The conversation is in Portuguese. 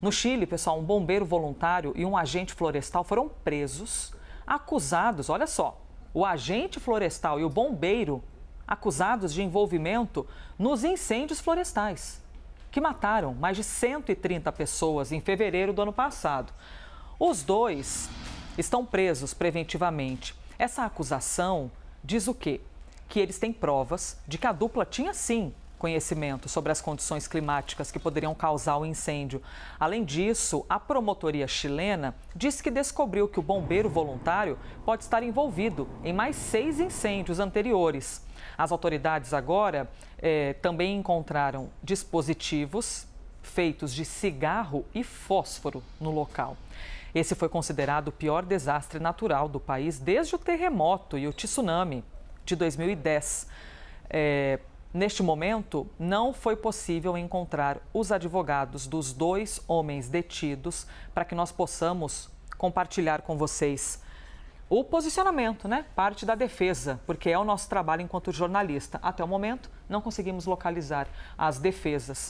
No Chile, pessoal, um bombeiro voluntário e um agente florestal foram presos, acusados, olha só, o agente florestal e o bombeiro acusados de envolvimento nos incêndios florestais, que mataram mais de 130 pessoas em fevereiro do ano passado. Os dois estão presos preventivamente. Essa acusação diz o quê? Que eles têm provas de que a dupla tinha sim conhecimento sobre as condições climáticas que poderiam causar o incêndio. Além disso, a promotoria chilena disse que descobriu que o bombeiro voluntário pode estar envolvido em mais seis incêndios anteriores. As autoridades agora eh, também encontraram dispositivos feitos de cigarro e fósforo no local. Esse foi considerado o pior desastre natural do país desde o terremoto e o tsunami de 2010. É, Neste momento, não foi possível encontrar os advogados dos dois homens detidos para que nós possamos compartilhar com vocês o posicionamento, né? Parte da defesa, porque é o nosso trabalho enquanto jornalista. Até o momento, não conseguimos localizar as defesas